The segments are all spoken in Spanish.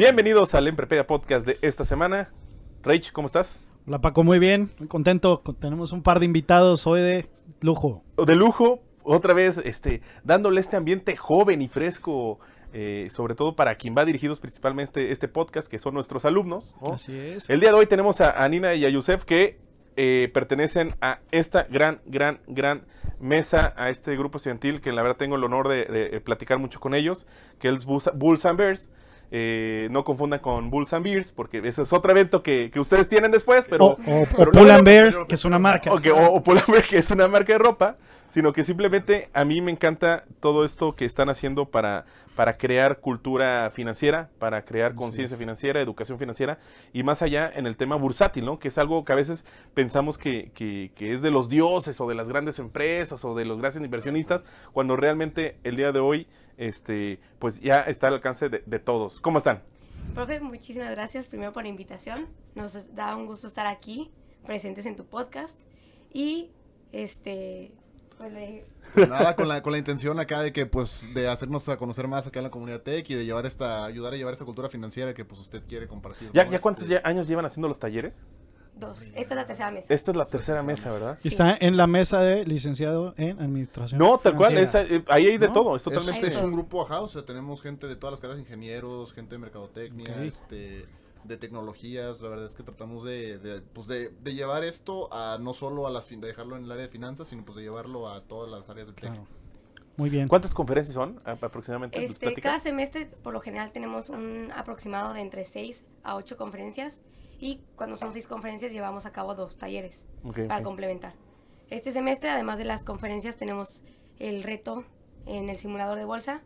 Bienvenidos al Emprepedia Podcast de esta semana. Rach, ¿cómo estás? Hola Paco, muy bien, muy contento. Tenemos un par de invitados hoy de lujo. Oh, de lujo, otra vez, este, dándole este ambiente joven y fresco, eh, sobre todo para quien va dirigidos principalmente este, podcast, que son nuestros alumnos. Así es. El día de hoy tenemos a, Nina y a Yusef que eh, pertenecen a esta gran, gran, gran mesa, a este grupo estudiantil que la verdad tengo el honor de, de eh, platicar mucho con ellos, que es Bulls and Bears. Eh, no confunda con Bulls and Beers, porque ese es otro evento que, ustedes tienen después, pero... O, and Bear, que es una marca. o, and Bear, que es una marca de ropa, sino que simplemente a mí me encanta todo esto que están haciendo para, para crear cultura financiera, para crear conciencia financiera, educación financiera, y más allá en el tema bursátil, ¿no? Que es algo que a veces pensamos que, que es de los dioses o de las grandes empresas o de los grandes inversionistas, cuando realmente el día de hoy este, pues ya está al alcance de, todos. ¿Cómo están? Profe, muchísimas gracias primero por la invitación. Nos da un gusto estar aquí, presentes en tu podcast. Y este, pues, pues Nada, con la, con la intención acá de que, pues, de hacernos a conocer más acá en la comunidad tech y de llevar esta, ayudar a llevar esta cultura financiera que, pues, usted quiere compartir. ¿Ya, ¿ya cuántos este años llevan haciendo los talleres? Esta es la tercera mesa. Esta es la tercera mesa, ¿verdad? está en la mesa de licenciado en administración. No, tal cual, eh, ahí hay de todo. Es totalmente. Este, un grupo, ajá, o sea, tenemos gente de todas las carreras, ingenieros, gente de mercadotecnia, este, de tecnologías, la verdad es que tratamos de, pues de, llevar esto a no solo a las de dejarlo en el área de finanzas, sino pues de llevarlo a todas las áreas de tecnología. Muy bien. ¿Cuántas conferencias son aproximadamente? Este, cada semestre, por lo general, tenemos un aproximado de entre 6 a 8 conferencias y cuando son seis conferencias llevamos a cabo dos talleres para complementar. Este semestre, además de las conferencias, tenemos el reto en el simulador de bolsa,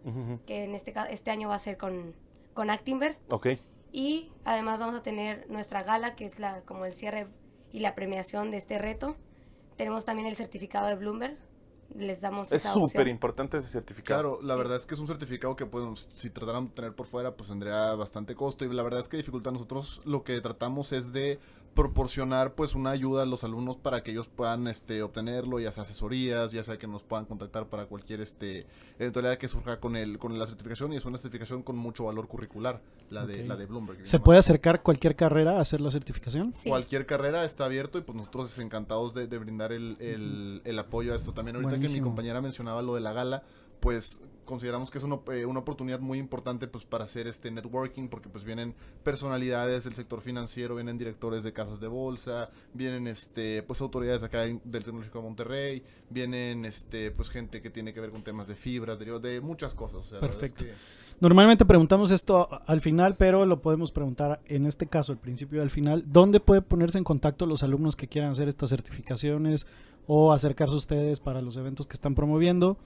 que en este, este año va a ser con, con Actinver. Y además vamos a tener nuestra gala, que es la, como el cierre y la premiación de este reto. Tenemos también el certificado de Bloomberg, les damos es súper importante ese certificado. Claro, la verdad es que es un certificado que pues, si trataran de tener por fuera, pues tendría bastante costo. Y la verdad es que dificulta nosotros lo que tratamos es de proporcionar pues una ayuda a los alumnos para que ellos puedan este, obtenerlo, ya sea asesorías, ya sea que nos puedan contactar para cualquier este, eventualidad que surja con, el, con la certificación y es una certificación con mucho valor curricular, la de, la de Bloomberg. ¿Se puede acercar cualquier carrera a hacer la certificación? Cualquier carrera está abierto y pues nosotros encantados de, brindar el, el, apoyo a esto. También ahorita que mi compañera mencionaba lo de la gala, pues consideramos que es eh, una, oportunidad muy importante pues para hacer este networking porque pues vienen personalidades del sector financiero, vienen directores de casas de bolsa, vienen este pues autoridades acá del Tecnológico de Monterrey, vienen este pues gente que tiene que ver con temas de fibra, de, muchas cosas. Perfecto. Normalmente preguntamos esto al final, pero lo podemos preguntar en este caso, al principio y al final. ¿Dónde puede ponerse en contacto los alumnos que quieran hacer estas certificaciones o acercarse a ustedes para los eventos que están promoviendo?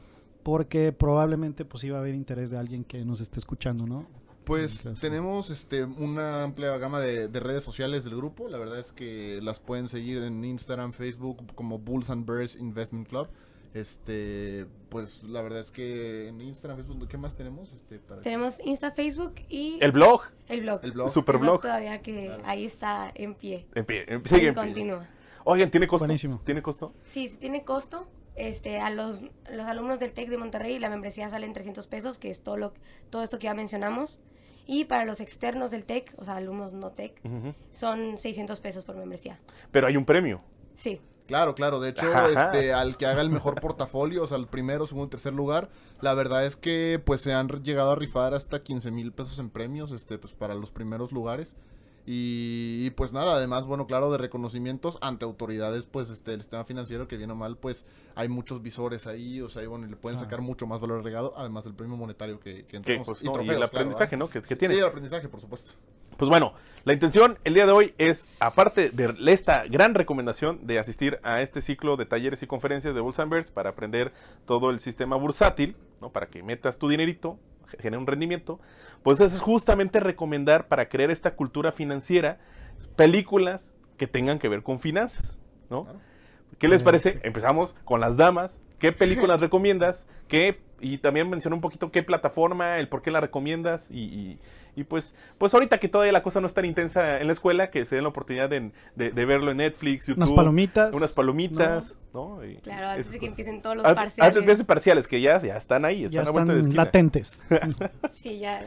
porque probablemente pues iba a haber interés de alguien que nos esté escuchando, ¿no? Pues tenemos este, una amplia gama de, redes sociales del grupo. La verdad es que las pueden seguir en Instagram, Facebook, como Bulls and Birds Investment Club. Este, pues la verdad es que en Instagram, Facebook, ¿qué más tenemos? Este, tenemos Insta, Facebook y... El blog. El blog. El blog. Super blog. Todavía que ahí está en pie. En pie. sigue en continúa. Oigan, ¿tiene costo? Buenísimo. ¿Tiene costo? Sí, sí tiene costo este, a los, alumnos del TEC de Monterrey la membresía sale en 300 pesos, que es todo, lo, todo esto que ya mencionamos. Y para los externos del TEC, o sea, alumnos no TEC, son 600 pesos por membresía. Pero hay un premio. Sí. Claro, claro. De hecho, este, al que haga el mejor portafolio, o sea, al primero, segundo y tercer lugar, la verdad es que pues se han llegado a rifar hasta 15 mil pesos en premios, este, pues para los primeros lugares. Y, pues nada, además, bueno, claro, de reconocimientos ante autoridades, pues este, el sistema financiero que viene mal, pues hay muchos visores ahí, o sea, y bueno, le pueden ah. sacar mucho más valor agregado, además del premio monetario que, que entramos. Pues, y, el aprendizaje, ¿no? Que, tiene. el aprendizaje, por supuesto. Pues bueno, la intención el día de hoy es, aparte de esta gran recomendación de asistir a este ciclo de talleres y conferencias de Bullsambers para aprender todo el sistema bursátil, ¿no? para que metas tu dinerito, genera un rendimiento, pues es justamente recomendar para crear esta cultura financiera películas que tengan que ver con finanzas, ¿no? ¿Qué les parece? Empezamos con las damas. ¿Qué películas recomiendas? ¿Qué, y también mencionó un poquito qué plataforma, el por qué la recomiendas y, y, y pues, pues ahorita que todavía la cosa no es tan intensa en la escuela, que se den la oportunidad de, verlo en Netflix, YouTube. Unas palomitas. Unas palomitas, ¿no? claro, antes de que empiecen todos los parciales. Antes, de parciales, que ya, ya están ahí, están, a vuelta de esquina. latentes. sí, ya.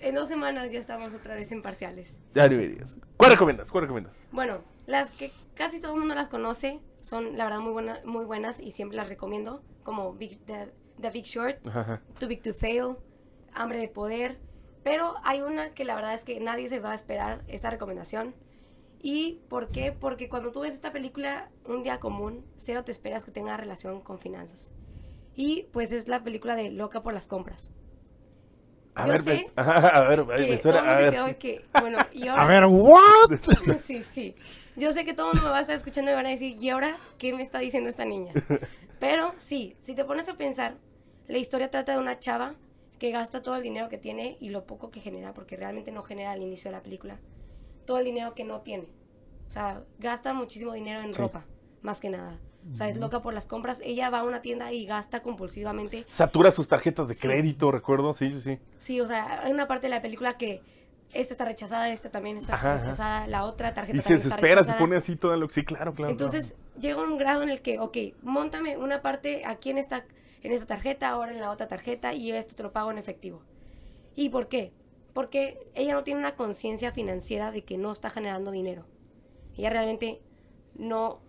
En dos semanas ya estamos otra vez en parciales. Ya ni me digas. ¿Cuál recomiendas? ¿Cuál recomiendas? Bueno, las que casi todo el mundo las conoce son, la verdad, muy, buena, muy buenas y siempre las recomiendo, como The, Big Short, Too Big to Fail, Hambre de Poder pero hay una que la verdad es que nadie se va a esperar esta recomendación. ¿Y por qué? Porque cuando tú ves esta película, Un día común, cero te esperas que tenga relación con finanzas. Y pues es la película de Loca por las compras. A yo ver, sé a ver, que me bueno, a ver, ¿what? sí, sí. Yo sé que todo el mundo me va a estar escuchando y van a decir, ¿y ahora qué me está diciendo esta niña? Pero sí, si te pones a pensar, la historia trata de una chava que gasta todo el dinero que tiene y lo poco que genera, porque realmente no genera al inicio de la película. Todo el dinero que no tiene. O sea, gasta muchísimo dinero en ropa, más que nada. O sea, es loca por las compras. Ella va a una tienda y gasta compulsivamente. Satura sus tarjetas de crédito, recuerdo. Sí, sí, sí. Sí, o sea, hay una parte de la película que esta está rechazada, esta también está rechazada, la otra tarjeta. Y se desespera, se pone así todo lo Sí, claro, claro. Entonces llega un grado en el que, ok, montame una parte aquí en esta en esta tarjeta, ahora en la otra tarjeta y esto te lo pago en efectivo. ¿Y por qué? Porque ella no tiene una conciencia financiera de que no está generando dinero. Ella realmente no,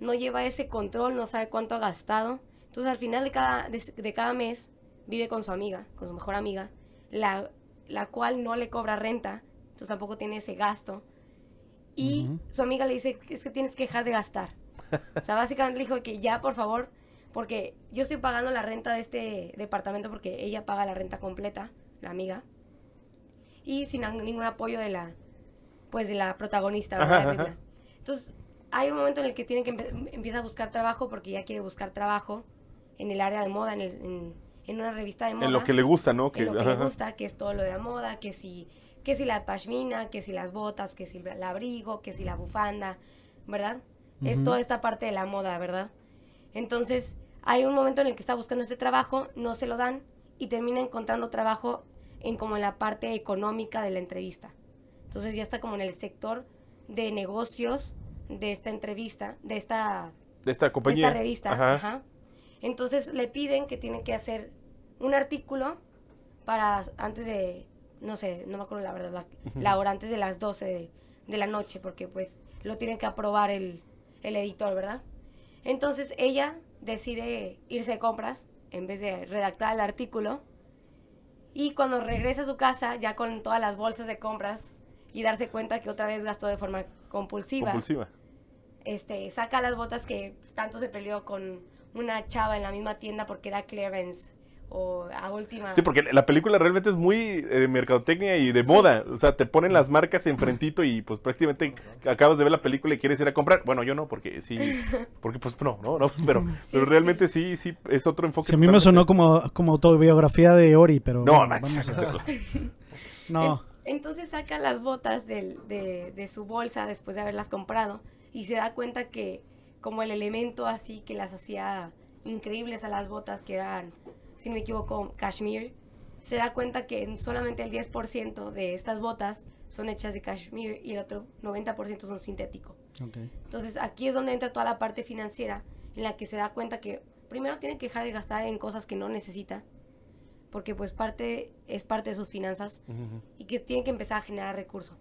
no lleva ese control, no sabe cuánto ha gastado. Entonces al final de cada, de, cada mes vive con su amiga, con su mejor amiga, la, la cual no le cobra renta, entonces tampoco tiene ese gasto. Y su amiga le dice, es que tienes que dejar de gastar. o sea, básicamente le dijo que ya, por favor, porque yo estoy pagando la renta de este departamento porque ella paga la renta completa, la amiga, y sin ningún apoyo de la, pues de la protagonista. Entonces, hay un momento en el que tiene que empieza a buscar trabajo porque ya quiere buscar trabajo en el área de moda, en, el, en, una revista de moda. En lo que le gusta, ¿no? Que, en lo que le gusta, que es todo lo de la moda, que si, que si la pashmina, que si las botas, que si el abrigo, que si la bufanda, ¿verdad? Es toda esta parte de la moda, ¿verdad? Entonces, hay un momento en el que está buscando ese trabajo, no se lo dan y termina encontrando trabajo en como en la parte económica de la entrevista. Entonces ya está como en el sector de negocios de esta entrevista, de esta, de esta compañía. De esta revista. Ajá. Entonces le piden que tiene que hacer un artículo para antes de, no sé, no me acuerdo la verdad, la, hora antes de las 12 de, de, la noche, porque pues lo tienen que aprobar el, el editor, ¿verdad? Entonces ella decide irse de compras en vez de redactar el artículo. Y cuando regresa a su casa, ya con todas las bolsas de compras y darse cuenta que otra vez gastó de forma compulsiva. Este, saca las botas que tanto se peleó con una chava en la misma tienda porque era clearance o a última. Sí, porque la película realmente es muy eh, de mercadotecnia y de moda. O sea, te ponen las marcas enfrentito y pues prácticamente acabas de ver la película y quieres ir a comprar. Bueno, yo no, porque sí, porque pues no, no, no, pero, pero realmente sí. sí, es otro enfoque. a mí me sonó como, como autobiografía de Ori, pero... No, no, vamos no. Entonces saca las botas de, de su bolsa después de haberlas comprado y se da cuenta que como el elemento así que las hacía increíbles a las botas que eran si no me equivoco, cashmere, se da cuenta que solamente el 10% de estas botas son hechas de cashmere y el otro 90% son sintético. Entonces aquí es donde entra toda la parte financiera en la que se da cuenta que primero tiene que dejar de gastar en cosas que no necesita, porque pues parte es parte de sus finanzas y que tiene que empezar a generar recursos.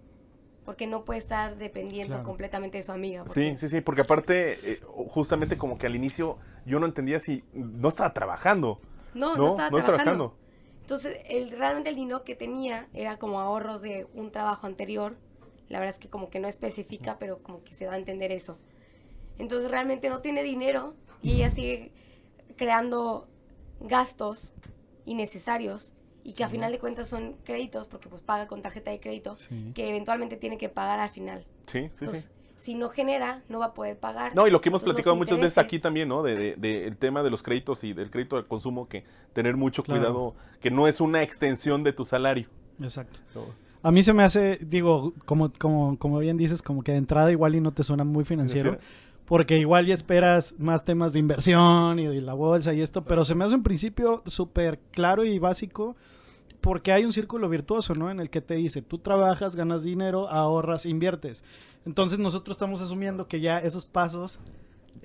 Porque no puede estar dependiendo completamente de su amiga. Sí, sí, sí, porque aparte, eh, justamente como que al inicio yo no entendía si no estaba trabajando. No, no, estaba trabajando. Entonces, el, realmente el dinero que tenía era como ahorros de un trabajo anterior. La verdad es que como que no especifica, pero como que se da a entender eso. Entonces, realmente no tiene dinero y ella sigue creando gastos innecesarios y que a final de cuentas son créditos porque pues paga con tarjeta de crédito que eventualmente tiene que pagar al final. Sí, sí, sí si no genera, no va a poder pagar. No, y lo que hemos platicado muchas veces aquí también, ¿no? de, de, el tema de los créditos y del crédito al consumo, que tener mucho cuidado, que no es una extensión de tu salario. Exacto. A mí se me hace, digo, como, como, como bien dices, como que de entrada igual y no te suena muy financiero. porque igual ya esperas más temas de inversión y de la bolsa y esto, pero se me hace un principio súper claro y básico porque hay un círculo virtuoso, ¿no? En el que te dice, tú trabajas, ganas dinero, ahorras, inviertes. Entonces nosotros estamos asumiendo que ya esos pasos...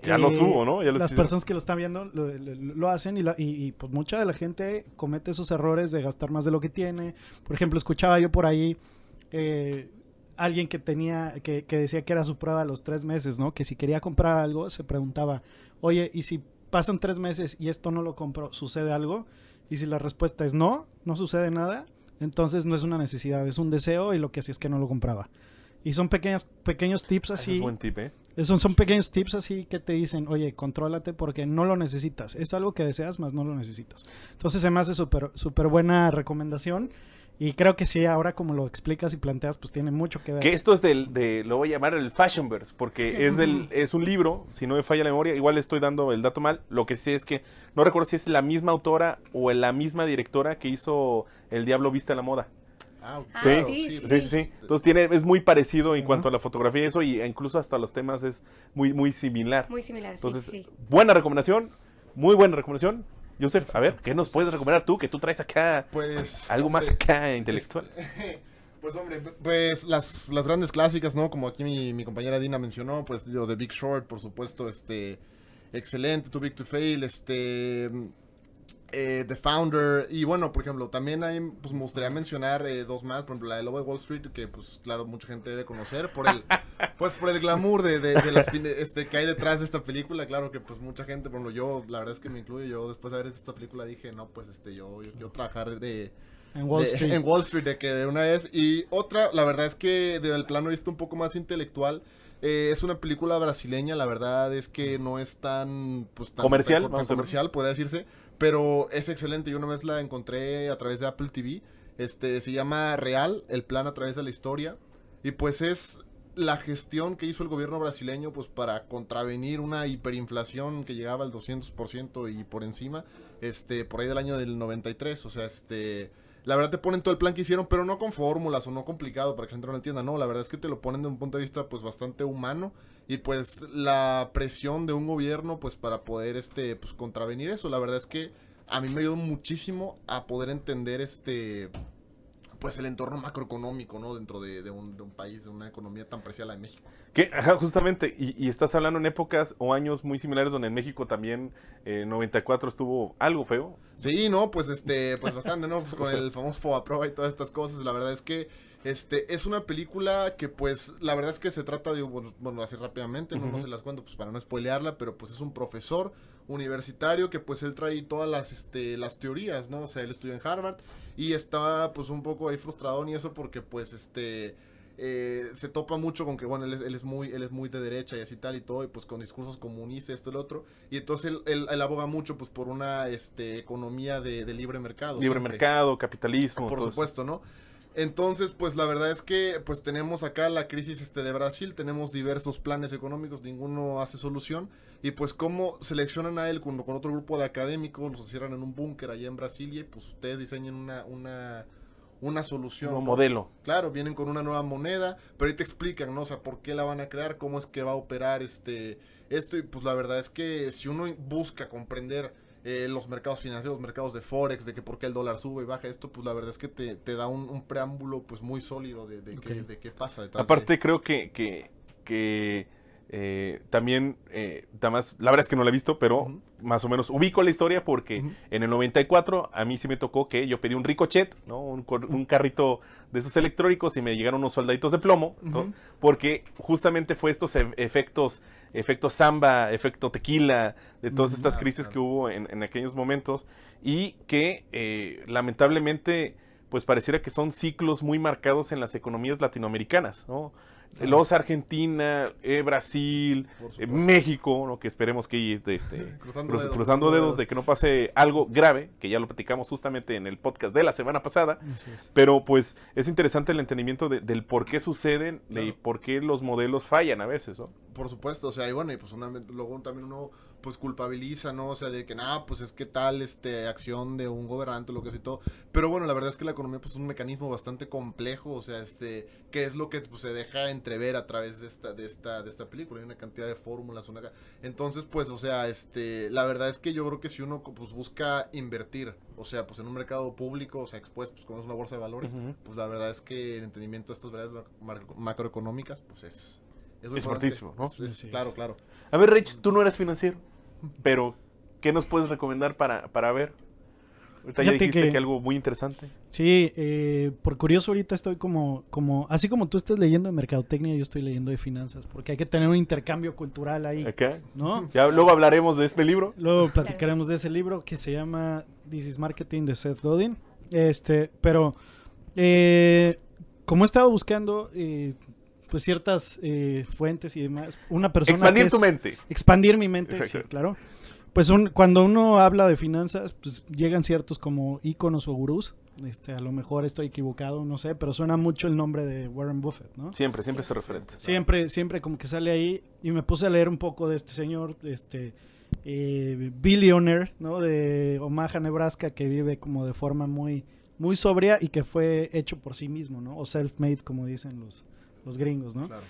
Ya los eh, hubo, ¿no? las personas que lo están viendo lo, hacen y, pues mucha de la gente comete esos errores de gastar más de lo que tiene. Por ejemplo, escuchaba yo por ahí... Eh, alguien que tenía, que, decía que era su prueba a los tres meses, ¿no? Que si quería comprar algo, se preguntaba, oye, ¿y si pasan tres meses y esto no lo compro, sucede algo? Y si la respuesta es no, no sucede nada, entonces no es una necesidad, es un deseo y lo que hacía es que no lo compraba. Y son pequeños, pequeños tips así. Es un buen tip, ¿eh? Son, pequeños tips así que te dicen, oye, contrólate porque no lo necesitas. Es algo que deseas, más no lo necesitas. Entonces se me hace súper buena recomendación. Y creo que sí, ahora como lo explicas y planteas, pues tiene mucho que ver. Que esto es del, de, lo voy a llamar el Fashionverse, porque es, del, es un libro, si no me falla la memoria, igual estoy dando el dato mal, lo que sí es que no recuerdo si es la misma autora o la misma directora que hizo El Diablo Vista a la Moda. Ah, sí, sí, sí, sí, Entonces tiene, es muy parecido en cuanto a la fotografía y eso, y incluso hasta los temas es muy, muy similar. Muy similar, Entonces, buena recomendación, muy buena recomendación. José, a ver, ¿qué nos puedes recomendar tú? Que tú traes acá pues, algo más acá intelectual. Pues hombre, pues las, grandes clásicas, ¿no? Como aquí mi, compañera Dina mencionó, pues yo de Big Short, por supuesto, este excelente, Too Big to Fail, este eh, The Founder, y bueno, por ejemplo, también hay, pues me gustaría mencionar eh, dos más, por ejemplo, la de Love de Wall Street, que pues claro, mucha gente debe conocer por el, pues por el glamour de, este, que hay detrás de esta película, claro que pues mucha gente, por ejemplo, yo, la verdad es que me incluyo, yo después de haber visto esta película dije, no, pues este, yo, yo quiero trabajar de... En Wall Street. de que de una vez. Y otra, la verdad es que del plano de un poco más intelectual, eh, es una película brasileña, la verdad es que no es tan, pues, comercial, tan comercial podría decirse, pero es excelente. Yo una vez la encontré a través de Apple TV. Este, se llama Real, el plan a través de la historia. Y pues es la gestión que hizo el gobierno brasileño pues para contravenir una hiperinflación que llegaba al 200% y por encima, este, por ahí del año del 93, o sea, este, la verdad te ponen todo el plan que hicieron, pero no con fórmulas o no complicado para que la gente no entienda, no, la verdad es que te lo ponen de un punto de vista pues bastante humano y pues la presión de un gobierno pues para poder este pues contravenir eso. La verdad es que a mí me ayudó muchísimo a poder entender este pues el entorno macroeconómico, ¿no? Dentro de, un, país, de una economía tan preciada la de México. Que, justamente, y, estás hablando en épocas o años muy similares donde en México también eh, 94 estuvo algo feo. Sí, no, pues este, pues bastante, ¿no? Pues con el famoso Prova y todas estas cosas, la verdad es que este, es una película que pues la verdad es que se trata de, bueno, así rápidamente, no, no se las cuento pues para no spoilearla, pero pues es un profesor universitario que pues él trae todas las, este, las teorías, ¿no? O sea, él estudió en Harvard y estaba pues un poco ahí frustrado y eso porque pues este... Eh, se topa mucho con que, bueno, él es, muy, él es muy de derecha y así tal y todo, y pues con discursos comunistas, esto y lo otro. Y entonces él, aboga mucho pues por una este, economía de, libre mercado. Libre mercado, capitalismo. Por supuesto, ¿no? Entonces, pues la verdad es que pues tenemos acá la crisis este de Brasil, tenemos diversos planes económicos, ninguno hace solución y pues cómo seleccionan a él con, con otro grupo de académicos, los cierran en un búnker allá en Brasil y pues ustedes diseñen una, una, una solución. Un modelo. Claro, vienen con una nueva moneda, pero ahí te explican, ¿no? O sea, por qué la van a crear, cómo es que va a operar este esto y pues la verdad es que si uno busca comprender eh, los mercados financieros, los mercados de Forex, de que por qué el dólar sube y baja esto, pues la verdad es que te, da un, preámbulo pues muy sólido de, qué, de pasa. Aparte creo que, que eh, también, eh, la verdad es que no la he visto, pero más o menos ubico la historia porque en el 94 a mí sí me tocó que yo pedí un ricochet, ¿no? un, un carrito de esos electrónicos y me llegaron unos soldaditos de plomo, porque justamente fue estos efectos, efecto samba, efecto tequila, de todas estas crisis ah, que hubo en, aquellos momentos y que eh, lamentablemente pues pareciera que son ciclos muy marcados en las economías latinoamericanas, ¿no? Los Argentina, eh, Brasil, eh, México, lo que esperemos que este, este cruzando, dedos, de que no pase algo grave, que ya lo platicamos justamente en el podcast de la semana pasada. Pero pues es interesante el entendimiento del por qué suceden, y por qué los modelos fallan a veces. Por supuesto, o sea, y bueno, y pues luego también uno pues culpabiliza, ¿no? O sea, de que nada, pues es que tal este, acción de un gobernante, lo que sea todo. Pero bueno, la verdad es que la economía pues, es un mecanismo bastante complejo, o sea, este, qué es lo que pues, se deja entrever a través de esta, de esta, de esta película. Hay una cantidad de fórmulas, una... Entonces, pues, o sea, este, la verdad es que yo creo que si uno pues, busca invertir, o sea, pues en un mercado público, o sea, expuesto, pues con una bolsa de valores, pues la verdad es que el entendimiento de estas verdades macroeconómicas, pues es... Es, es ¿no? claro, claro. A ver, Rich, tú no eres financiero. Pero, ¿qué nos puedes recomendar para, ver? Ahorita ya dijiste que, algo muy interesante. Sí, eh, por curioso ahorita estoy como, como, así como tú estás leyendo de mercadotecnia, yo estoy leyendo de finanzas, porque hay que tener un intercambio cultural ahí. qué? ¿no? Ya luego hablaremos de este libro. Luego platicaremos de ese libro que se llama This is Marketing de Seth Godin. Este, pero eh, como he estado buscando, eh, pues ciertas eh, fuentes y demás. Una persona expandir tu mente. Expandir mi mente, sí, claro. Pues un, cuando uno habla de finanzas, pues llegan ciertos como íconos o gurús. Este, a lo mejor estoy equivocado, no sé, pero suena mucho el nombre de Warren Buffett, ¿no? Siempre, siempre se referente. Siempre, siempre como que sale ahí y me puse a leer un poco de este señor, este eh, billionaire, ¿no? De Omaha, Nebraska, que vive como de forma muy, muy sobria y que fue hecho por sí mismo, ¿no? O self-made, como dicen los, los gringos, ¿no? Claro.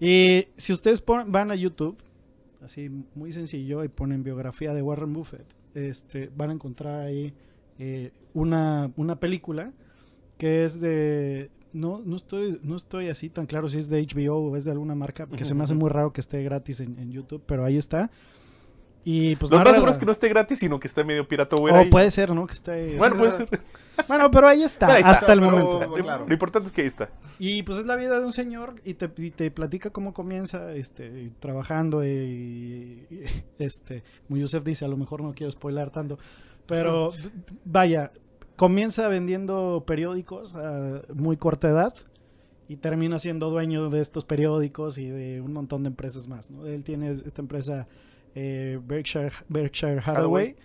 Y si ustedes van a YouTube, así muy sencillo, y ponen biografía de Warren Buffett, este, van a encontrar ahí eh, una, una, película que es de... No, no, estoy, no estoy así tan claro si es de HBO o es de alguna marca, que se me hace muy raro que esté gratis en YouTube, pero ahí está. Y pues Lo más seguro es que no esté gratis, sino que esté medio pirata, güey. O puede ser, ¿no? Que esté. Bueno, puede ser. Bueno, pero ahí está, hasta el momento. claro. Lo importante es que ahí está. Y pues es la vida de un señor y te, te platica cómo comienza este, trabajando. Y, este, muy dice, a lo mejor no quiero spoilar tanto, pero vaya, comienza vendiendo periódicos a muy corta edad y termina siendo dueño de estos periódicos y de un montón de empresas más. ¿no? Él tiene esta empresa eh, Berkshire, Hathaway,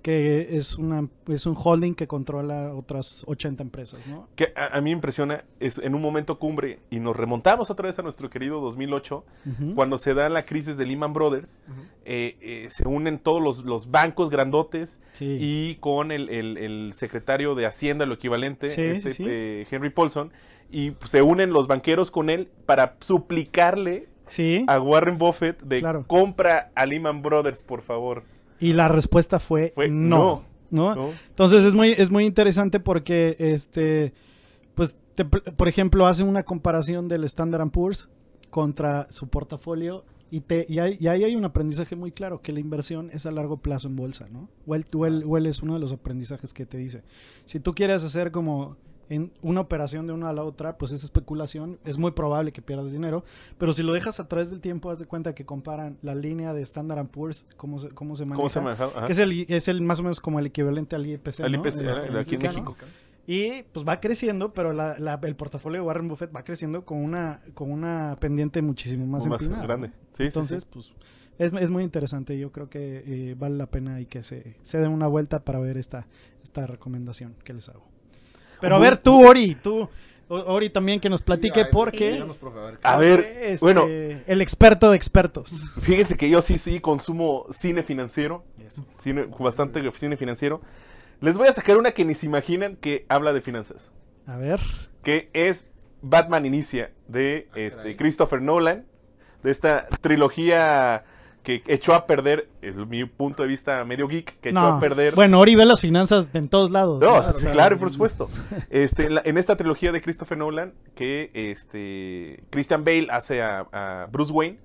que es, una, un holding que controla otras 80 empresas. Que a, mí me impresiona, es en un momento cumbre, y nos remontamos otra vez a nuestro querido 2008, cuando se da la crisis de Lehman Brothers, eh, eh, se unen todos los, bancos grandotes y con el, secretario de Hacienda, lo equivalente, este, Henry Paulson, y pues, se unen los banqueros con él para suplicarle a Warren Buffett de compra a Lehman Brothers, por favor. Y la respuesta fue, no, Entonces es muy, es muy interesante porque, este, pues, por ejemplo, hace una comparación del Standard Poor's contra su portafolio y, te, ahí hay un aprendizaje muy claro, que la inversión es a largo plazo en bolsa, ¿no? Well, well ah. es uno de los aprendizajes que te dice. Si tú quieres hacer como en una operación de una a la otra, pues es especulación, es muy probable que pierdas dinero, pero si lo dejas a través del tiempo, haz de cuenta que comparan la línea de Standard Poor's, cómo se, cómo se maneja, Que es, el, más o menos como el equivalente al IPC, este, eh, aquí en México. Y pues va creciendo, pero el portafolio de Warren Buffett va creciendo con una, con una pendiente muchísimo más, grande. Entonces, pues es, muy interesante. Yo creo que eh, vale la pena y que se, se den una vuelta para ver esta, esta recomendación que les hago. Pero a ver tú, Ori, tú, Ori también que nos platique porque... A ver, este, bueno... El experto de expertos. Fíjense que yo sí, sí consumo cine financiero, bastante cine financiero. Les voy a sacar una que ni se imaginan que habla de finanzas. A ver. Que es Batman Inicia de ah, este, Christopher Nolan, de esta trilogía que echó a perder, mi punto de vista medio geek, que echó a perder. Bueno, Ori ve las finanzas en todos lados. claro, por supuesto. Este, en, esta trilogía de Christopher Nolan, que este, Christian Bale hace a, Bruce Wayne,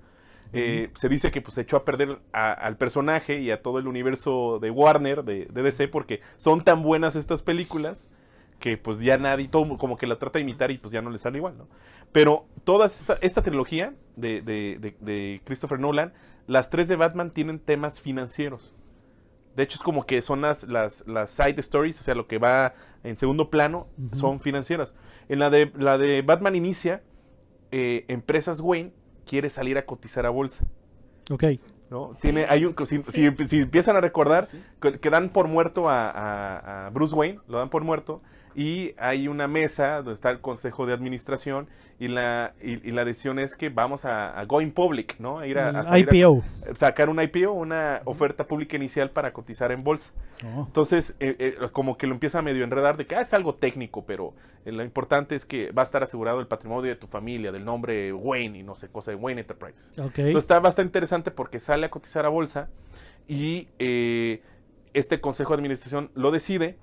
eh, se dice que pues echó a perder al personaje y a todo el universo de Warner, de, de, DC, porque son tan buenas estas películas que pues ya nadie, todo como que la trata de imitar y pues ya no le sale igual, ¿no? Pero toda esta, esta trilogía de, Christopher Nolan, las tres de Batman tienen temas financieros. De hecho, es como que son las, las, side stories, o sea, lo que va en segundo plano, son financieras. En la de, la de Batman Inicia, eh, Empresas Wayne quiere salir a cotizar a bolsa. Ok. ¿no? hay si, empiezan a recordar que, dan por muerto a, a Bruce Wayne, lo dan por muerto, y hay una mesa donde está el consejo de administración y la, y, la decisión es que vamos a, going public, ¿no? A ir a, mm, sacar un IPO, una oferta pública inicial para cotizar en bolsa. Oh. Entonces, eh, eh, como que lo empieza a medio enredar de que ah, es algo técnico, pero eh, lo importante es que va a estar asegurado el patrimonio de tu familia, del nombre Wayne y no sé, cosa de Wayne Enterprises. Entonces, está bastante interesante porque sale a cotizar a bolsa y este consejo de administración lo decide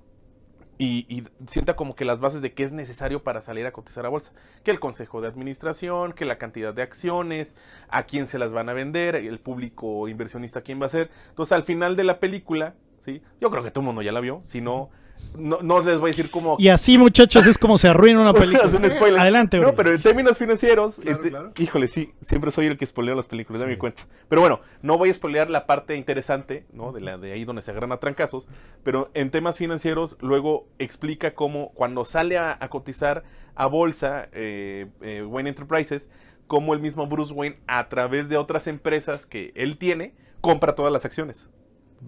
y, sienta como que las bases de qué es necesario para salir a cotizar a bolsa. Que el consejo de administración, que la cantidad de acciones, a quién se las van a vender, el público inversionista quién va a ser. Entonces al final de la película, ¿sí? yo creo que todo el mundo ya la vio, si no, no, les voy a decir cómo. Y así, muchachos, es como se arruina una película. Adelante, bro. pero en términos financieros, este, híjole, sí, siempre soy el que spoileo las películas de mi cuenta. Pero bueno, no voy a spoilear la parte interesante, ¿no? De la de ahí donde se agarran a trancazos. Pero en temas financieros, luego explica cómo cuando sale a, cotizar a bolsa eh, eh, Wayne Enterprises, cómo el mismo Bruce Wayne, a través de otras empresas que él tiene, compra todas las acciones.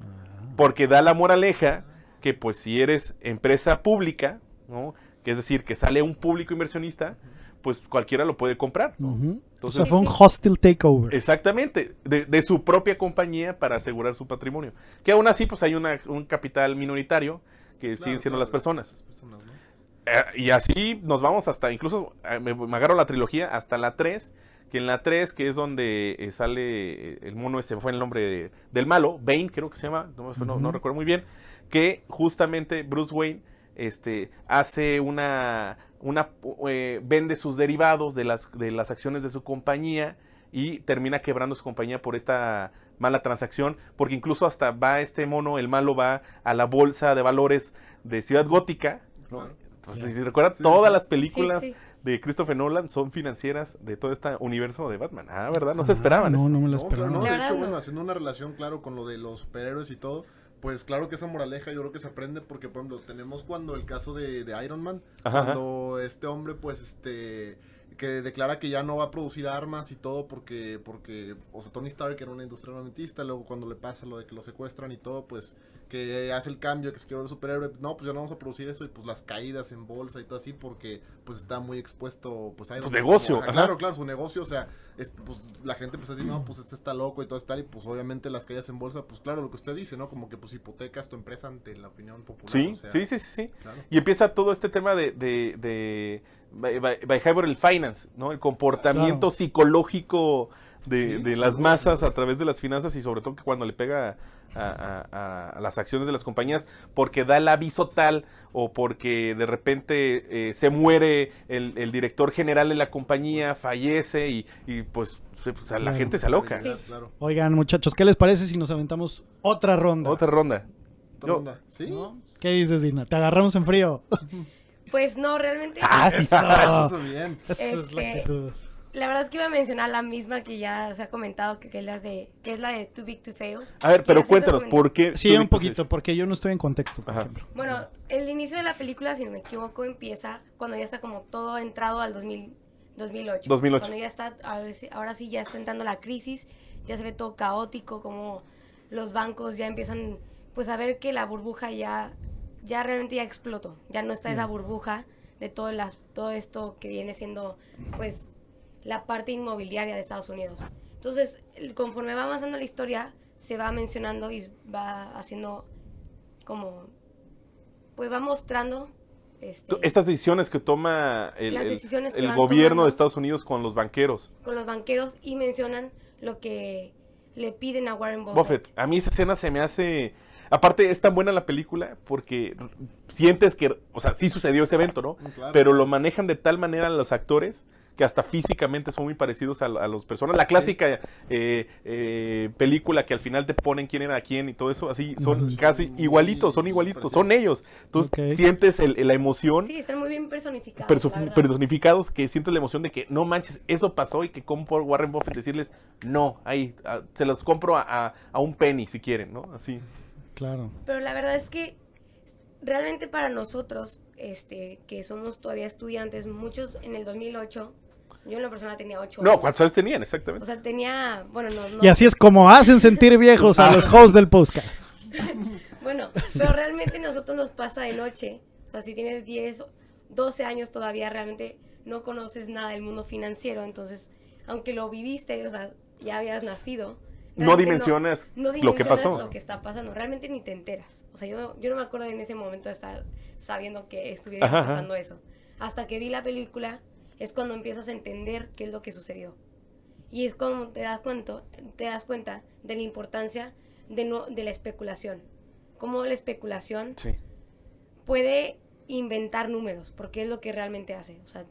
Ah. Porque da la moraleja que pues si eres empresa pública, ¿no? Que es decir, que sale un público inversionista, pues cualquiera lo puede comprar. fue un hostile takeover. Exactamente, de, su propia compañía para asegurar su patrimonio. Que aún así, pues hay un capital minoritario que siguen siendo las personas. Eh, y así nos vamos hasta, incluso eh, me, agarro la trilogía hasta la 3, que en la 3, que es donde eh, sale el mono, ese fue el nombre del malo, Bane creo que se llama, no, no recuerdo muy bien que justamente Bruce Wayne este, hace una, una eh, vende sus derivados de las, de las acciones de su compañía y termina quebrando su compañía por esta mala transacción, porque incluso hasta va este mono, el malo va a la bolsa de valores de Ciudad Gótica. si recuerdas, todas las películas de Christopher Nolan son financieras de todo este universo de Batman. Ah, ¿verdad? No se esperaban. No, eso. no me esperaban. de hecho, bueno, haciendo una relación, claro, con lo de los superhéroes y todo pues claro que esa moraleja yo creo que se aprende porque, por ejemplo, tenemos cuando el caso de, Iron Man, cuando este hombre, pues, este, que declara que ya no va a producir armas y todo porque, porque, o sea, Tony Stark era una industria armamentista, luego cuando le pasa lo de que lo secuestran y todo, pues que hace el cambio, que se quiere ver superhéroe, no, pues ya no vamos a producir eso y pues las caídas en bolsa y todo así porque pues está muy expuesto, pues hay pues negocio. claro, claro, su negocio, o sea, pues la gente pues así, no, pues este está loco y todo está y pues obviamente las caídas en bolsa, pues claro, lo que usted dice, ¿no? Como que pues hipotecas tu empresa ante la opinión popular. Sí, sí, sí, sí. sí. Y empieza todo este tema de, de, de el finance, ¿no? El comportamiento psicológico de, las masas a través de las finanzas y sobre todo que cuando le pega a, las acciones de las compañías porque da el aviso tal o porque de repente eh, se muere el, director general de la compañía, fallece y, pues, pues la gente se aloca. Oigan muchachos, ¿qué les parece si nos aventamos otra ronda? Otra ronda. ¿Otra ronda? ¿Qué dices, Dina? Te agarramos en frío. Pues no, realmente. Ah, eso, eso Eso es la este, la verdad es que iba a mencionar la misma que ya se ha comentado, que, es, la de, que es la de Too Big to Fail. A ver, pero cuéntanos, ¿por qué? Sí, un poquito, porque yo no estoy en contexto, por Bueno, el inicio de la película, si no me equivoco, empieza cuando ya está como todo entrado al 2000, 2008. 2008. Cuando ya está, ahora sí, ya está entrando la crisis, ya se ve todo caótico, como los bancos ya empiezan pues a ver que la burbuja ya, ya realmente ya explotó, ya no está esa mm. burbuja de todo, las, todo esto que viene siendo pues la parte inmobiliaria de Estados Unidos. Entonces, conforme va avanzando la historia, se va mencionando y va haciendo como, pues va mostrando... Este, estas decisiones que toma el, gobierno de Estados Unidos con los banqueros. Con los banqueros y mencionan lo que le piden a Warren Buffett. A mí esa escena se me hace... Aparte, es tan buena la película porque sientes que, o sea, sí sucedió ese evento, ¿no? Mm, Pero lo manejan de tal manera los actores que hasta físicamente son muy parecidos a, los personas. La clásica eh, eh, película que al final te ponen quién era quién y todo eso, así son casi igualitos, son igualitos, pues son ellos. Entonces sientes el, la emoción. Sí, están muy bien personificados. personificados que sientes la emoción de que no manches, eso pasó y que como Warren Buffett decirles, no, ahí, se los compro a, un penny si quieren, ¿no? Así. Claro. Pero la verdad es que realmente para nosotros, este, que somos todavía estudiantes, muchos en el 2008 yo en la persona tenía ocho. No, ¿cuántos años tenían exactamente? O sea, tenía, bueno, no, Y así es como hacen sentir viejos a ah. los hosts del podcast. bueno, pero realmente nosotros nos pasa de noche. O sea, si tienes 10, 12 años todavía realmente no conoces nada del mundo financiero, entonces, aunque lo viviste, o sea, ya habías nacido. No dimensionas, lo que pasó. Lo que está pasando, realmente ni te enteras. O sea, yo, yo no me acuerdo en ese momento de estar sabiendo que estuviera pasando eso. Hasta que vi la película es cuando empiezas a entender qué es lo que sucedió. Y es cuando te das, cuenta, te das cuenta de la importancia de, no, de la especulación. Cómo la especulación puede inventar números, porque es lo que realmente hace. sea,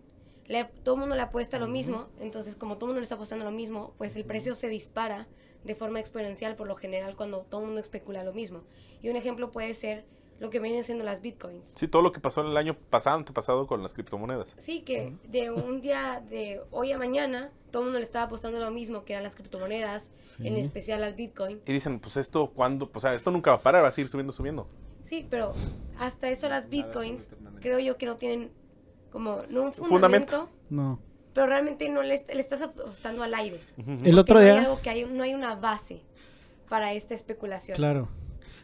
le, todo el mundo le apuesta lo mismo, entonces como todo el mundo le está apostando lo mismo, pues el precio se dispara de forma exponencial por lo general cuando todo el mundo especula lo mismo. Y un ejemplo puede ser lo que vienen siendo las bitcoins. Sí, todo lo que pasó en el año pasado, con las criptomonedas. Sí, que de un día de hoy a mañana, todo el mundo le estaba apostando lo mismo que eran las criptomonedas, en especial al bitcoin. Y dicen, pues esto, ¿cuándo? Pues, o sea, esto nunca va a parar, va a seguir subiendo, subiendo. Sí, pero hasta eso las bitcoins, creo yo que no tienen como, no un fundamento. ¿Fundamento? No pero realmente no le, estás apostando al aire. El otro día. algo que hay, no hay una base para esta especulación. Claro.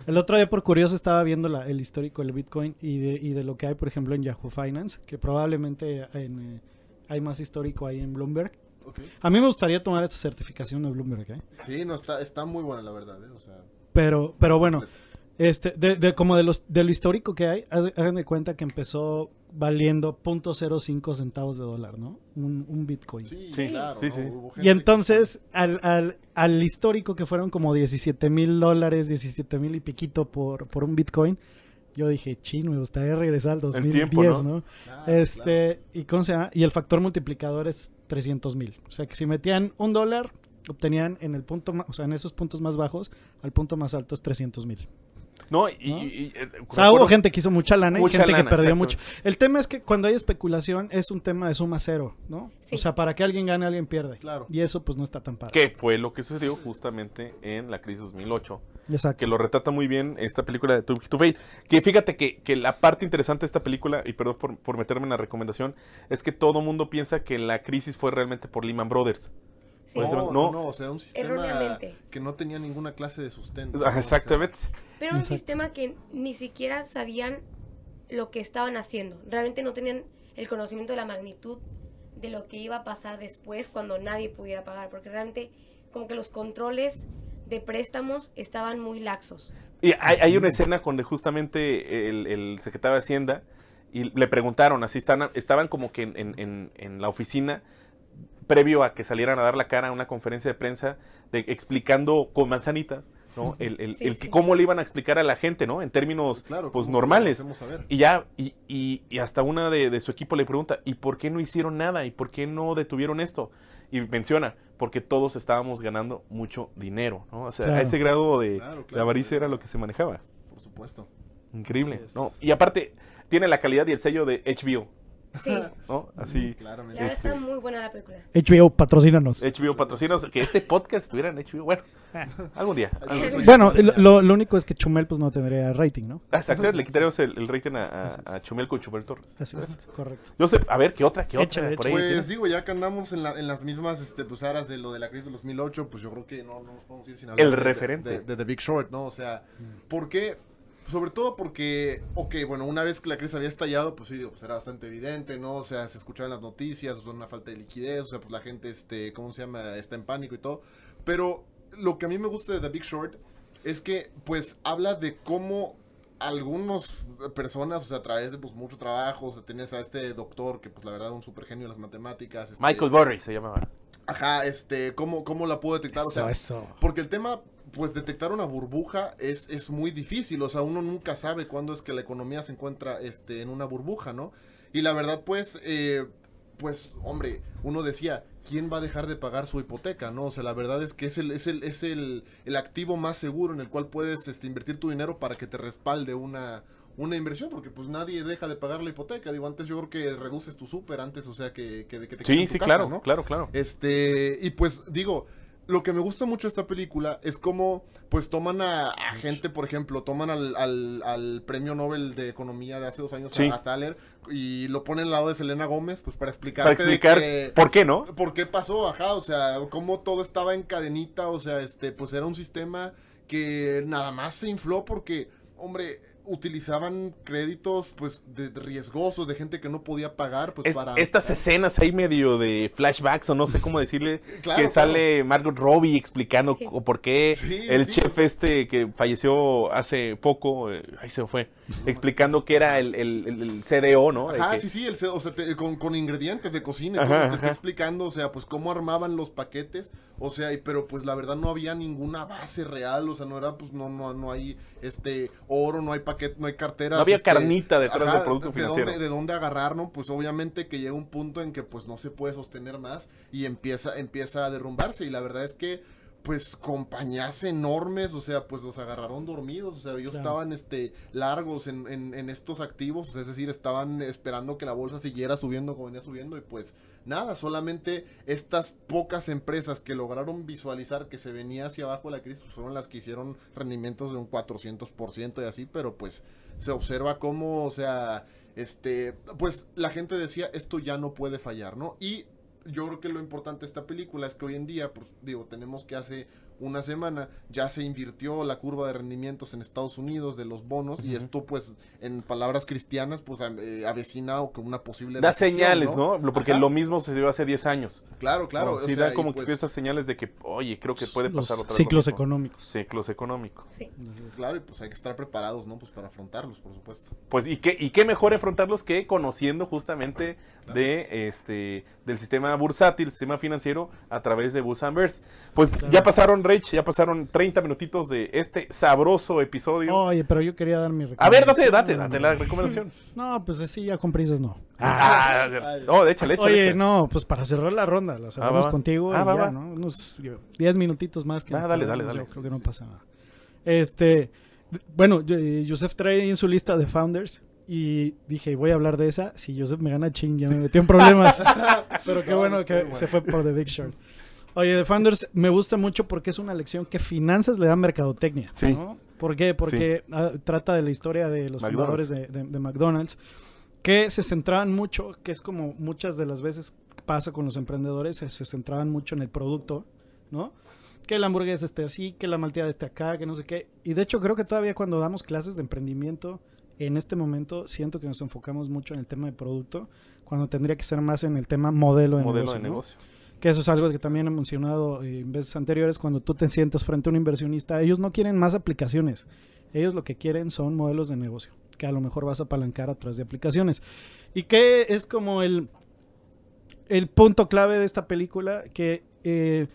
El otro día, por curioso, estaba viendo el histórico del Bitcoin y de, lo que hay, por ejemplo, en Yahoo Finance, que probablemente eh, hay más histórico ahí en Bloomberg. A mí me gustaría tomar esa certificación de Bloomberg. ¿eh? Sí, no, está, muy buena, la verdad. ¿eh? pero, pero bueno. Este, de, como de, los, de lo histórico que hay, hagan de cuenta que empezó valiendo 0.05 centavos de dólar, ¿no? Un, Bitcoin. Sí, claro. Sí, Y entonces al, al, al, histórico que fueron como 17 mil dólares, 17 mil y piquito por, por un Bitcoin, yo dije, chino, me gustaría regresar al 2010, ¿no? ¿no? este, ¿y cómo se llama? Y el factor multiplicador es 300 mil. O sea que si metían un dólar, obtenían en el punto, o sea, en esos puntos más bajos, al punto más alto es 300 mil. No, y, eh, hubo gente que hizo mucha lana y gente que perdió mucho. El tema es que cuando hay especulación es un tema de suma cero, ¿no? O sea, para que alguien gane, alguien pierde. Claro. Y eso pues no está tan padre. Que fue lo que sucedió justamente en la crisis 2008. Exacto. Que lo retrata muy bien esta película de Too Big to Fail. Que fíjate que, la parte interesante de esta película, y perdón por, por meterme en la recomendación, es que todo mundo piensa que la crisis fue realmente por Lehman Brothers. No, no, o sea, un sistema que no tenía ninguna clase de sustento. Exactamente. Pero un sistema que ni siquiera sabían lo que estaban haciendo. Realmente no tenían el conocimiento de la magnitud de lo que iba a pasar después cuando nadie pudiera pagar, porque realmente como que los controles de préstamos estaban muy laxos. Y hay, una escena donde justamente el, secretario de Hacienda y le preguntaron, así estaban como que en la oficina previo a que salieran a dar la cara a una conferencia de prensa de, explicando con manzanitas, ¿no? El, el, cómo le iban a explicar a la gente, ¿no? En términos pues normales. Y ya, y, y, hasta una de, su equipo le pregunta, ¿y por qué no hicieron nada? ¿Y por qué no detuvieron esto? Y menciona, porque todos estábamos ganando mucho dinero, ¿no? O sea, a ese grado de, de avaricia era lo que se manejaba. Por supuesto. Increíble, ¿no? Y aparte, tiene la calidad y el sello de HBO. Sí. ¿No? Así. Mm, este, está muy buena la película. HBO, patrocínanos. HBO, patrocínanos. Que este podcast estuviera en HBO. Bueno, ah. algún día. bueno, lo, lo, único es que Chumel pues no tendría rating, ¿no? Ah, Le quitaríamos el, rating a, Chumel con Chumel Torres. Así es, correcto. Yo sé, a ver, ¿qué otra? ¿Qué otra? por ahí, pues digo, ya que andamos en, las mismas este, pues, aras de lo de la crisis de 2008, pues yo creo que no, no nos podemos ir sin hablar. El referente. de, The Big Short, ¿no? O sea, mm. ¿por qué? Sobre todo porque, ok, bueno, una vez que la crisis había estallado, pues sí, digo, pues era bastante evidente, ¿no? O sea, se escuchaban las noticias, o sea, una falta de liquidez, o sea, pues la gente, este, ¿cómo se llama? Está en pánico y todo. Pero lo que a mí me gusta de The Big Short es que, pues, habla de cómo algunas personas, o sea, a través de pues mucho trabajo, o sea, a este doctor que pues la verdad era un super genio en las matemáticas. Este Michael Burry se llamaba. Ajá, este, cómo, cómo la pudo detectar. o sea, eso. Porque el tema pues detectar una burbuja es, es muy difícil, o sea, uno nunca sabe cuándo es que la economía se encuentra este, en una burbuja, ¿no? Y la verdad, pues, eh, pues, hombre, uno decía, ¿quién va a dejar de pagar su hipoteca? No, o sea, la verdad es que es el, es el, es el, activo más seguro en el cual puedes este, invertir tu dinero para que te respalde una, una inversión, porque pues nadie deja de pagar la hipoteca. Digo, antes yo creo que reduces tu súper antes, o sea, que, que, que te Sí, sí, claro, claro, claro. Este, y pues digo, lo que me gusta mucho de esta película es cómo, pues, toman a, gente, por ejemplo, toman al, al, premio Nobel de Economía de hace dos años a, Thaler y lo ponen al lado de Selena Gómez, pues, para explicar. Para explicar por qué, ¿no? Por qué pasó, ajá, o sea, cómo todo estaba en cadenita, o sea, este, pues era un sistema que nada más se infló porque, hombre, utilizaban créditos pues de, riesgosos de gente que no podía pagar pues para estas escenas ahí medio de flashbacks o no sé cómo decirle que sale Margot Robbie explicando o por qué el chef este que falleció hace poco eh, ahí se fue explicando que era el, el, el, CDO no ah sí sí el o con, ingredientes de cocina explicando o sea pues cómo armaban los paquetes o sea y, pero pues la verdad no había ninguna base real o sea no era pues no no no hay este oro no hay paquetes no hay carteras. había este, carnita detrás del producto financiero. de dónde agarrar, Pues obviamente que llega un punto en que pues no se puede sostener más y empieza, empieza a derrumbarse. Y la verdad es que pues compañías enormes, o sea, pues los agarraron dormidos, o sea, ellos estaban este, largos en, estos activos, es decir, estaban esperando que la bolsa siguiera subiendo como venía subiendo y pues nada, solamente estas pocas empresas que lograron visualizar que se venía hacia abajo la crisis pues, fueron las que hicieron rendimientos de un 400% y así, pero pues se observa cómo, o sea, este, pues la gente decía, esto ya no puede fallar, ¿no? Y yo creo que lo importante de esta película es que hoy en día, pues digo, tenemos que hacer una semana, ya se invirtió la curva de rendimientos en Estados Unidos de los bonos y esto pues en palabras cristianas pues ha eh, avecina una posible... Da señales, ¿no? Porque lo mismo se dio hace 10 años. Claro, claro. da como que estas pues, señales de que, oye, creo que puede pasar otra Ciclos económicos. Ciclos económicos. Sí. Claro, y pues hay que estar preparados, ¿no? Pues para afrontarlos, por supuesto. Pues y qué, y qué mejor afrontarlos que conociendo justamente de este del sistema bursátil, sistema financiero a través de Busanverse. Pues ya pasaron ya pasaron 30 minutitos de este sabroso episodio. Oye, pero yo quería dar mi recomendación. A ver, date, date, date la recomendación. No, pues eh, sí ya con prisas no. Ah, no, ah, ah, ah, oh, Oye, no, pues para cerrar la ronda, la cerramos contigo Unos 10 minutitos más que. Ah, dale, dale, pues, dale. creo que no pasa nada. Este, bueno, eh, Joseph trae en su lista de founders y dije, voy a hablar de esa. Si Joseph me gana ching, ya me metí en problemas. pero qué bueno que se fue por The Big Short. Oye, The Founders me gusta mucho porque es una lección que finanzas le dan mercadotecnia. Sí. ¿no? ¿Por qué? Porque ah, trata de la historia de los fundadores de, McDonald's que se centraban mucho, que es como muchas de las veces pasa con los emprendedores, se centraban mucho en el producto, ¿no? Que el hamburguesa esté así, que la malteada esté acá, que no sé qué. Y de hecho creo que todavía cuando damos clases de emprendimiento, en este momento siento que nos enfocamos mucho en el tema de producto, cuando tendría que ser más en el tema modelo de negocio. De negocio que eso es algo que también he mencionado en veces anteriores, cuando tú te sientas frente a un inversionista, ellos no quieren más aplicaciones, ellos lo que quieren son modelos de negocio, que a lo mejor vas a apalancar a través de aplicaciones. Y que es como el, el punto clave de esta película, que eh,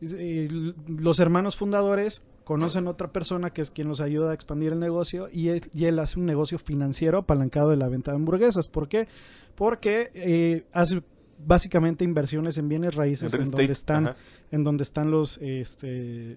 eh, los hermanos fundadores conocen otra persona que es quien los ayuda a expandir el negocio y él, hace un negocio financiero apalancado de la venta de hamburguesas. ¿Por qué? Porque eh, hace básicamente inversiones en bienes raíces en donde están, en donde están los, este,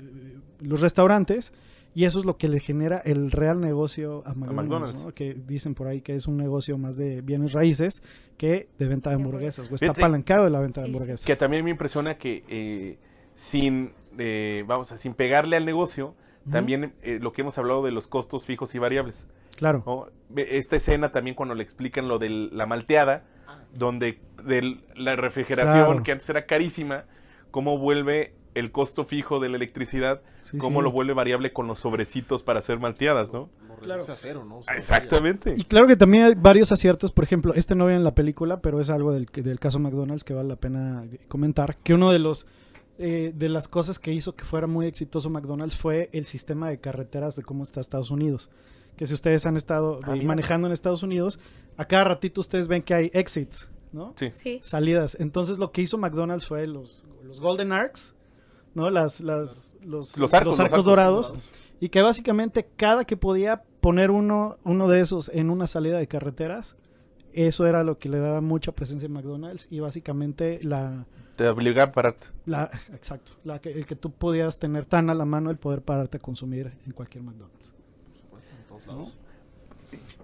los restaurantes. Y eso es lo que le genera el real negocio a McDonald's, que dicen por ahí que es un negocio más de bienes raíces que de venta de hamburguesas, o está apalancado de la venta de hamburguesas. Que también me impresiona que eh, sin, eh, vamos a, sin pegarle al negocio, también eh, lo que hemos hablado de los costos fijos y variables. Claro. Esta escena también cuando le explican lo de la malteada, ah. donde de la refrigeración, que antes era carísima, cómo vuelve el costo fijo de la electricidad, cómo lo vuelve variable con los sobrecitos para hacer malteadas, ¿no? ¿no? Exactamente. Y claro que también hay varios aciertos, por ejemplo, este no viene en la película, pero es algo del, del caso McDonald's que vale la pena comentar, que uno de los... Eh, de las cosas que hizo que fuera muy exitoso McDonald's fue el sistema de carreteras de cómo está Estados Unidos. Que si ustedes han estado ah, manejando en Estados Unidos, a cada ratito ustedes ven que hay exits ¿no? Sí. Salidas. Entonces lo que hizo McDonald's fue los, Golden Arcs, ¿no? Las, los, los, arcos, dorados, Y que básicamente cada que podía poner uno, uno de esos en una salida de carreteras, eso era lo que le daba mucha presencia a McDonald's y básicamente la... Te obligaba a pararte. La, exacto, el que tú podías tener tan a la mano el poder pararte a consumir en cualquier McDonald's. supuesto,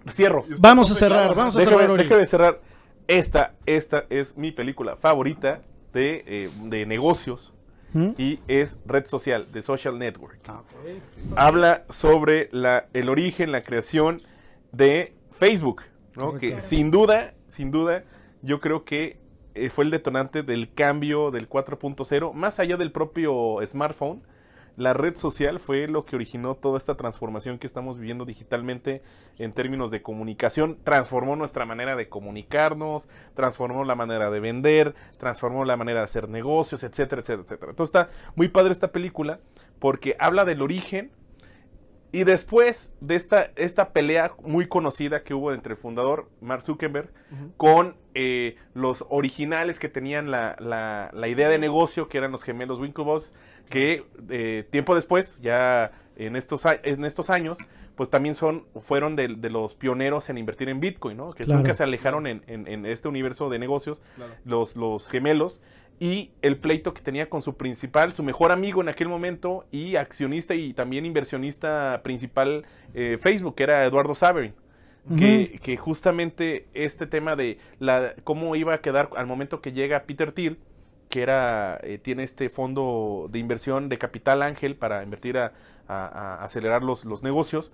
Cierro. Vamos a cerrar, vamos a cerrar. cerrar. Esta, esta es mi película favorita de, eh, negocios ¿Mm? y es Red Social, de Social Network. Ah, Habla sobre la, el origen, la creación de Facebook, que sin duda, sin duda, yo creo que eh, fue el detonante del cambio del 4.0, más allá del propio smartphone la red social fue lo que originó toda esta transformación que estamos viviendo digitalmente en términos de comunicación. Transformó nuestra manera de comunicarnos, transformó la manera de vender, transformó la manera de hacer negocios, etcétera, etcétera, etcétera. Entonces está muy padre esta película porque habla del origen y después de esta, esta pelea muy conocida que hubo entre el fundador Mark Zuckerberg con eh, los originales que tenían la, idea de negocio, que eran los gemelos Winklevoss, que eh, tiempo después, ya en estos, en estos años, pues también son, fueron de, los pioneros en invertir en Bitcoin, ¿no? Que nunca se alejaron en, este universo de negocios, los, los gemelos. Y el pleito que tenía con su principal, su mejor amigo en aquel momento y accionista y también inversionista principal eh, Facebook, que era Eduardo Saverin. Que, justamente este tema de la, cómo iba a quedar al momento que llega Peter Thiel, que era, eh, tiene este fondo de inversión de capital ángel para invertir a, a, acelerar los, negocios,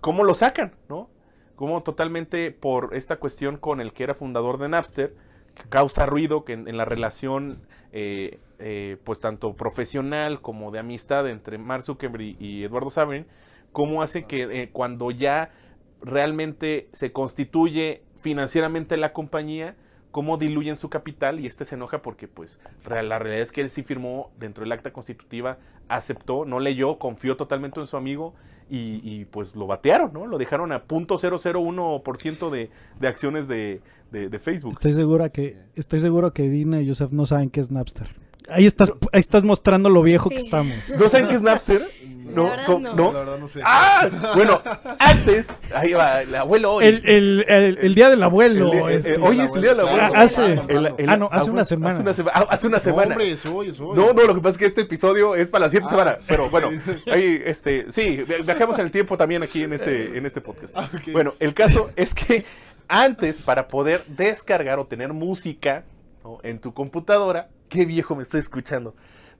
¿cómo lo sacan? ¿No? Como totalmente por esta cuestión con el que era fundador de Napster, que causa ruido que en, la relación, eh, eh, pues tanto profesional como de amistad entre Mark Zuckerberg y, Eduardo Sabrin cómo hace que eh, cuando ya realmente se constituye financieramente la compañía, cómo diluyen su capital y este se enoja porque pues la realidad es que él sí firmó dentro del acta constitutiva, aceptó, no leyó, confió totalmente en su amigo y, pues lo batearon, ¿no? Lo dejaron a 0.001% de, de acciones de, de, de, Facebook. Estoy segura que, estoy seguro que Dina y Joseph no saben qué es Napster. Ahí estás, ahí estás mostrando lo viejo que estamos. ¿No saben qué es Napster? No, no, La verdad no sé. Ah, bueno, antes, ahí va, el abuelo. Hoy. El, día del abuelo. Eh, este. hoy es el día del ah, abuelo. hace, ah, hace una semana. Hace una, semana. No, hombre, hoy, No, no, lo que pasa es que este episodio es para la siguiente semana. Pero bueno, ahí, este, sí, viajamos en el tiempo también aquí en este, en este podcast. Bueno, el caso es que antes, para poder descargar o tener música en tu computadora, qué viejo me estoy escuchando.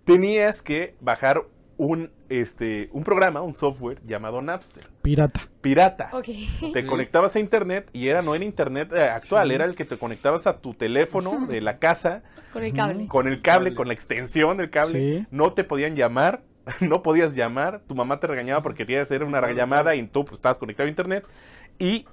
Tenías que bajar un, este, un programa, un software llamado Napster. Pirata. Pirata. Ok. Te conectabas a internet y era no el internet eh, actual, era el que te conectabas a tu teléfono de la casa. Con el cable. Con el cable, con la extensión del cable. No te podían llamar, no podías llamar, tu mamá te regañaba porque tenías que hacer una llamada y tú pues, estabas conectado a internet. Y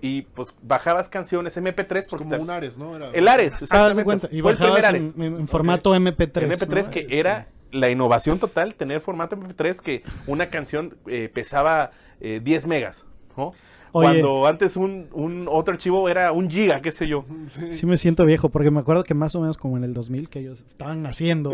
y pues bajabas canciones MP3 porque como un Ares, ¿no? El Ares, cuenta y bajabas En, formato MP3. MP3 que este. era la innovación total, tener formato MP3 que una canción eh, pesaba 10 eh, megas, ¿no? Cuando antes un, otro archivo era un giga, qué sé yo. Sí. me siento viejo, porque me acuerdo que más o menos como en el 2000 que ellos estaban haciendo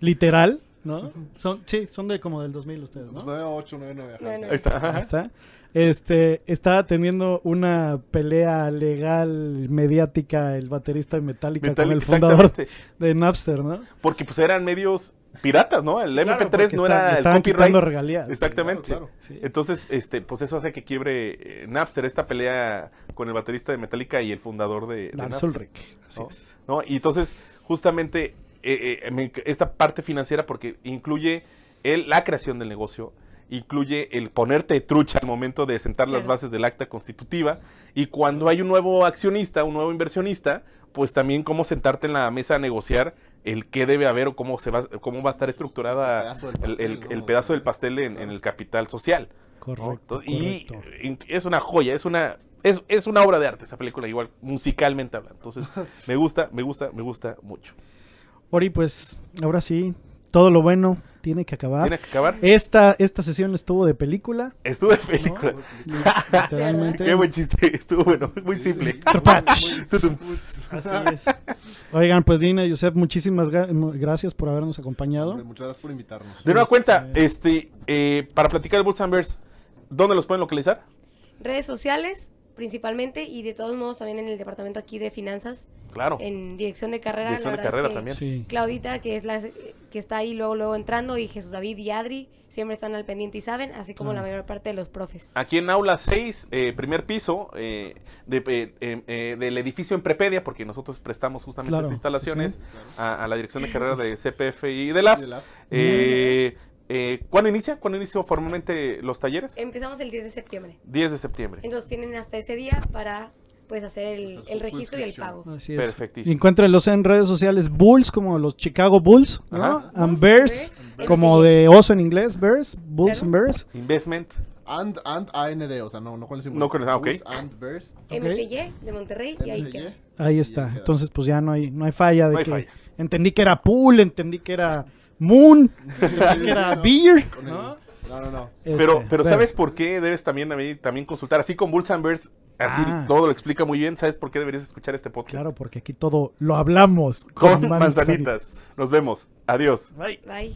literal, ¿no? Son, sí, son de como del 2000 ustedes, ¿no? 98, pues 99. Ahí está. Ahí está. Este, estaba teniendo una pelea legal mediática el baterista de Metallica, con el fundador de Napster, ¿no? Porque pues eran medios piratas, ¿no? El MP3 no era el copyright. regalías. Exactamente. Entonces, este, pues eso hace que quiebre eh, Napster esta pelea con el baterista de Metallica y el fundador de, de Napster. Ulrich. Así es. ¿No? Y entonces, justamente eh, eh, esta parte financiera porque incluye la creación del negocio, incluye el ponerte trucha al momento de sentar las bases del acta constitutiva y cuando hay un nuevo accionista, un nuevo inversionista, pues también cómo sentarte en la mesa a negociar el qué debe haber o cómo, se va, cómo va a estar estructurada el pedazo del pastel, en, el capital social. Correcto. Y es una joya, es una es, es, una obra de arte esta película, igual musicalmente hablando. Entonces, me gusta, me gusta, me gusta mucho. Ori, pues ahora sí, todo lo bueno tiene que acabar. Tiene que acabar. Esta, esta sesión estuvo de película. Estuvo de película. Qué buen chiste, estuvo bueno, muy simple. Así es. Oigan, pues Dina y Josep, muchísimas gracias por habernos acompañado. Muchas gracias por invitarnos. De nueva este, cuenta, este, eh, para platicar de Bulls Bears ¿dónde los pueden localizar? Redes sociales, principalmente y de todos modos también en el departamento aquí de finanzas. Claro. En dirección de carrera. Dirección de carrera también. Claudita, que es la que está ahí luego, luego entrando, y Jesús David y Adri siempre están al pendiente y saben, así como la mayor parte de los profes. Aquí en aula 6, eh, primer piso eh, de, eh, del edificio en Prepedia, porque nosotros prestamos justamente las instalaciones A, a, la dirección de carrera de CPF y de la eh, ¿Cuándo inicia? ¿Cuándo inició formalmente los talleres? Empezamos el 10 de septiembre. 10 de septiembre. Entonces tienen hasta ese día para pues hacer el, registro y el pago. Así es. Perfectísimo. Encuéntrenlos en redes sociales Bulls como los Chicago Bulls, ¿no? And Bears, como de oso en inglés, Bears, Bulls and Bears. Investment. And, and, AND, o sea, no, no con el símbolo. No con el, ah, okay. and Bears. de Monterrey y ahí Ahí está. Entonces, pues ya no hay, no hay falla de no hay que falla. entendí que era pool, entendí que era Moon, era Beer. ¿no? No, no, este, pero, pero ¿sabes por qué debes también, también consultar? Así con and así ah. todo lo explica muy bien. ¿Sabes por qué deberías escuchar este podcast? Claro, porque aquí todo lo hablamos con, manzanitas. Nos vemos. Adiós. Bye. Bye.